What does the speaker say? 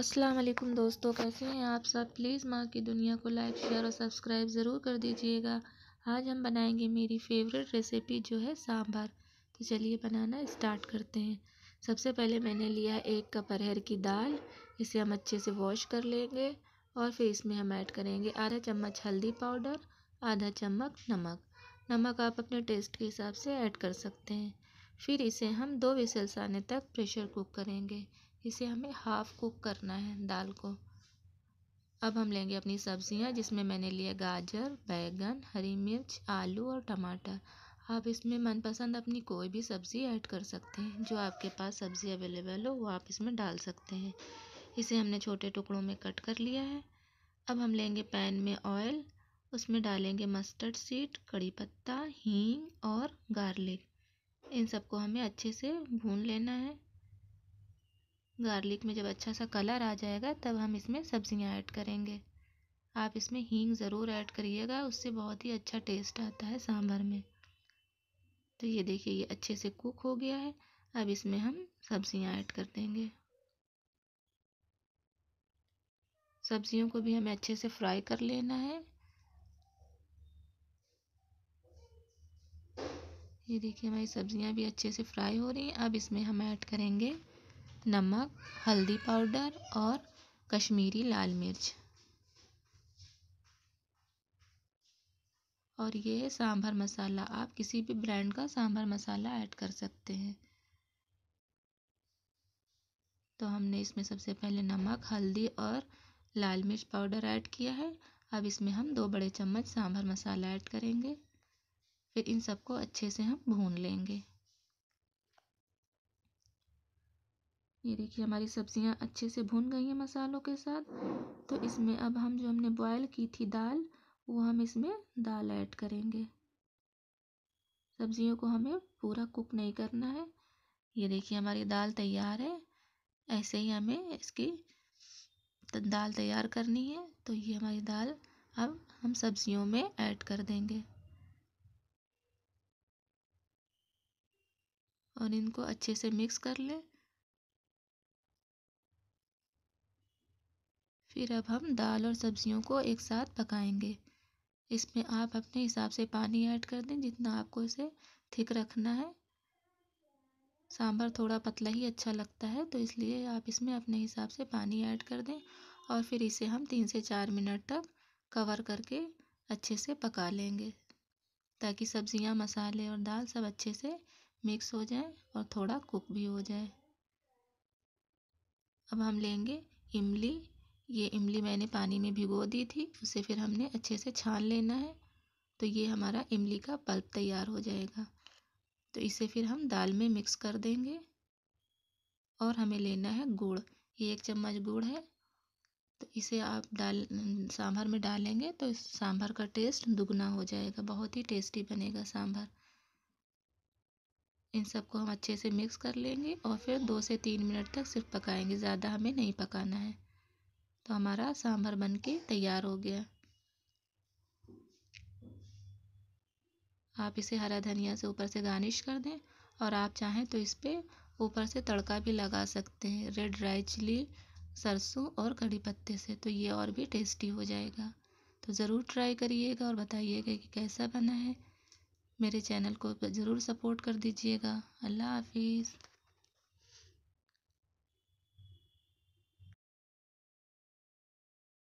अस्सलाम वालेकुम दोस्तों कैसे हैं आप सब प्लीज़ माँ की दुनिया को लाइक शेयर और सब्सक्राइब ज़रूर कर दीजिएगा आज हम बनाएंगे मेरी फेवरेट रेसिपी जो है सांभर तो चलिए बनाना स्टार्ट करते हैं सबसे पहले मैंने लिया एक कप अरहर की दाल इसे हम अच्छे से वॉश कर लेंगे और फिर इसमें हम ऐड करेंगे आधा चम्मच हल्दी पाउडर आधा चम्मच नमक नमक आप अपने टेस्ट के हिसाब से ऐड कर सकते हैं फिर इसे हम दो विसल्स आने तक प्रेशर कुक करेंगे इसे हमें हाफ़ कुक करना है दाल को अब हम लेंगे अपनी सब्ज़ियाँ जिसमें मैंने लिया गाजर बैंगन हरी मिर्च आलू और टमाटर आप इसमें मनपसंद अपनी कोई भी सब्ज़ी ऐड कर सकते हैं जो आपके पास सब्ज़ी अवेलेबल हो वो आप इसमें डाल सकते हैं इसे हमने छोटे टुकड़ों में कट कर लिया है अब हम लेंगे पैन में ऑयल उसमें डालेंगे मस्टर्ड सीड कड़ी पत्ता हींग और गार्लिक इन सबको हमें अच्छे से भून लेना है गार्लिक में जब अच्छा सा कलर आ जाएगा तब हम इसमें सब्ज़ियाँ ऐड करेंगे आप इसमें हींग ज़रूर ऐड करिएगा उससे बहुत ही अच्छा टेस्ट आता है सांभर में तो ये देखिए ये अच्छे से कुक हो गया है अब इसमें हम सब्ज़ियाँ ऐड कर देंगे सब्ज़ियों को भी हमें अच्छे से फ्राई कर लेना है ये देखिए हमारी सब्ज़ियाँ भी अच्छे से फ्राई हो रही हैं अब इसमें हम ऐड करेंगे नमक हल्दी पाउडर और कश्मीरी लाल मिर्च और ये सांभर मसाला आप किसी भी ब्रांड का सांभर मसाला ऐड कर सकते हैं तो हमने इसमें सबसे पहले नमक हल्दी और लाल मिर्च पाउडर ऐड किया है अब इसमें हम दो बड़े चम्मच सांभर मसाला ऐड करेंगे फिर इन सबको अच्छे से हम भून लेंगे ये देखिए हमारी सब्जियां अच्छे से भून गई हैं मसालों के साथ तो इसमें अब हम जो हमने बॉयल की थी दाल वो हम इसमें दाल ऐड करेंगे सब्जियों को हमें पूरा कुक नहीं करना है ये देखिए हमारी दाल तैयार है ऐसे ही हमें इसकी दाल तैयार करनी है तो ये हमारी दाल अब हम सब्जियों में ऐड कर देंगे और इनको अच्छे से मिक्स कर लें फिर अब हम दाल और सब्जियों को एक साथ पकाएंगे इसमें आप अपने हिसाब से पानी ऐड कर दें जितना आपको इसे थिक रखना है सांभर थोड़ा पतला ही अच्छा लगता है तो इसलिए आप इसमें अपने हिसाब से पानी ऐड कर दें और फिर इसे हम तीन से चार मिनट तक कवर करके अच्छे से पका लेंगे ताकि सब्जियां मसाले और दाल सब अच्छे से मिक्स हो जाए और थोड़ा कुक भी हो जाए अब हम लेंगे इमली ये इमली मैंने पानी में भिगो दी थी उसे फिर हमने अच्छे से छान लेना है तो ये हमारा इमली का पल्प तैयार हो जाएगा तो इसे फिर हम दाल में मिक्स कर देंगे और हमें लेना है गुड़ ये एक चम्मच गुड़ है तो इसे आप डाल सांभर में डालेंगे तो इस सांभर का टेस्ट दुगना हो जाएगा बहुत ही टेस्टी बनेगा सांभर इन सबको हम अच्छे से मिक्स कर लेंगे और फिर दो से तीन मिनट तक सिर्फ पकाएंगे ज़्यादा हमें नहीं पकाना है तो हमारा सांभर बन के तैयार हो गया आप इसे हरा धनिया से ऊपर से गार्निश कर दें और आप चाहें तो इस पर ऊपर से तड़का भी लगा सकते हैं रेड ड्राई चिली सरसों और कड़ी पत्ते से तो ये और भी टेस्टी हो जाएगा तो ज़रूर ट्राई करिएगा और बताइएगा कि कैसा बना है मेरे चैनल को ज़रूर सपोर्ट कर दीजिएगा अल्लाह हाफिज़